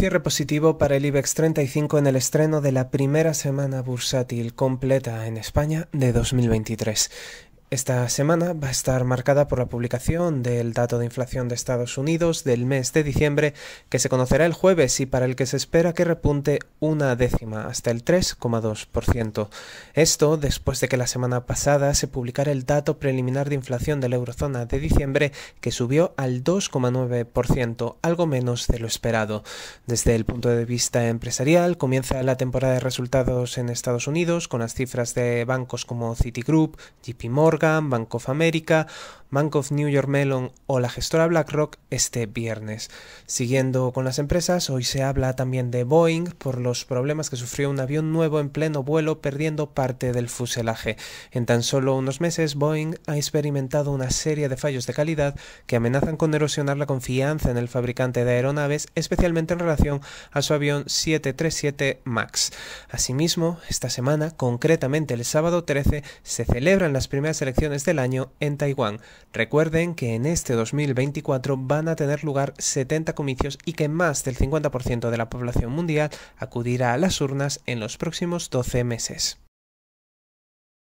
Cierre positivo para el IBEX 35 en el estreno de la primera semana bursátil completa en España de 2023. Esta semana va a estar marcada por la publicación del dato de inflación de Estados Unidos del mes de diciembre, que se conocerá el jueves y para el que se espera que repunte una décima hasta el 3,2%. Esto después de que la semana pasada se publicara el dato preliminar de inflación de la eurozona de diciembre, que subió al 2,9%, algo menos de lo esperado. Desde el punto de vista empresarial, comienza la temporada de resultados en Estados Unidos con las cifras de bancos como Citigroup, JP Morgan, Bank of America Bank of New York Mellon o la gestora BlackRock este viernes. Siguiendo con las empresas, hoy se habla también de Boeing por los problemas que sufrió un avión nuevo en pleno vuelo perdiendo parte del fuselaje. En tan solo unos meses, Boeing ha experimentado una serie de fallos de calidad que amenazan con erosionar la confianza en el fabricante de aeronaves, especialmente en relación a su avión 737 MAX. Asimismo, esta semana, concretamente el sábado 13, se celebran las primeras elecciones del año en Taiwán. Recuerden que en este 2024 van a tener lugar 70 comicios y que más del 50% de la población mundial acudirá a las urnas en los próximos 12 meses.